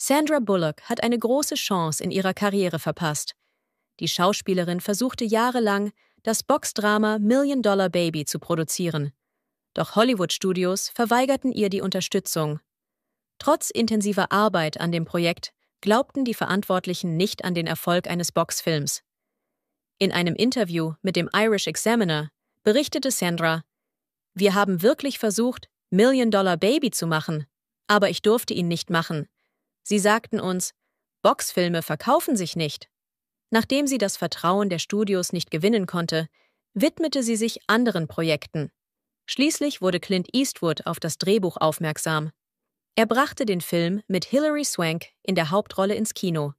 Sandra Bullock hat eine große Chance in ihrer Karriere verpasst. Die Schauspielerin versuchte jahrelang, das Boxdrama Million Dollar Baby zu produzieren. Doch Hollywood-Studios verweigerten ihr die Unterstützung. Trotz intensiver Arbeit an dem Projekt glaubten die Verantwortlichen nicht an den Erfolg eines Boxfilms. In einem Interview mit dem Irish Examiner berichtete Sandra, wir haben wirklich versucht, Million Dollar Baby zu machen, aber ich durfte ihn nicht machen. Sie sagten uns, Boxfilme verkaufen sich nicht. Nachdem sie das Vertrauen der Studios nicht gewinnen konnte, widmete sie sich anderen Projekten. Schließlich wurde Clint Eastwood auf das Drehbuch aufmerksam. Er brachte den Film mit Hilary Swank in der Hauptrolle ins Kino.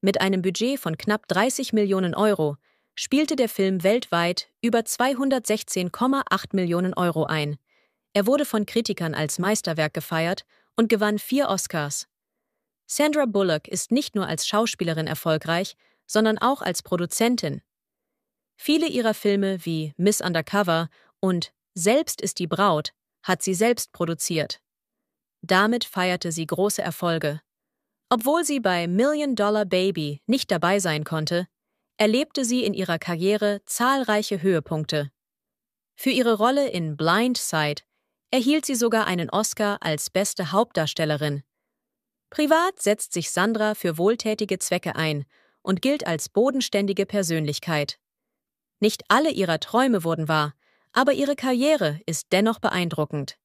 Mit einem Budget von knapp 30 Millionen Euro spielte der Film weltweit über 216,8 Millionen Euro ein. Er wurde von Kritikern als Meisterwerk gefeiert und gewann vier Oscars. Sandra Bullock ist nicht nur als Schauspielerin erfolgreich, sondern auch als Produzentin. Viele ihrer Filme wie Miss Undercover und Selbst ist die Braut hat sie selbst produziert. Damit feierte sie große Erfolge. Obwohl sie bei Million Dollar Baby nicht dabei sein konnte, erlebte sie in ihrer Karriere zahlreiche Höhepunkte. Für ihre Rolle in Blind Side erhielt sie sogar einen Oscar als beste Hauptdarstellerin – Privat setzt sich Sandra für wohltätige Zwecke ein und gilt als bodenständige Persönlichkeit. Nicht alle ihrer Träume wurden wahr, aber ihre Karriere ist dennoch beeindruckend.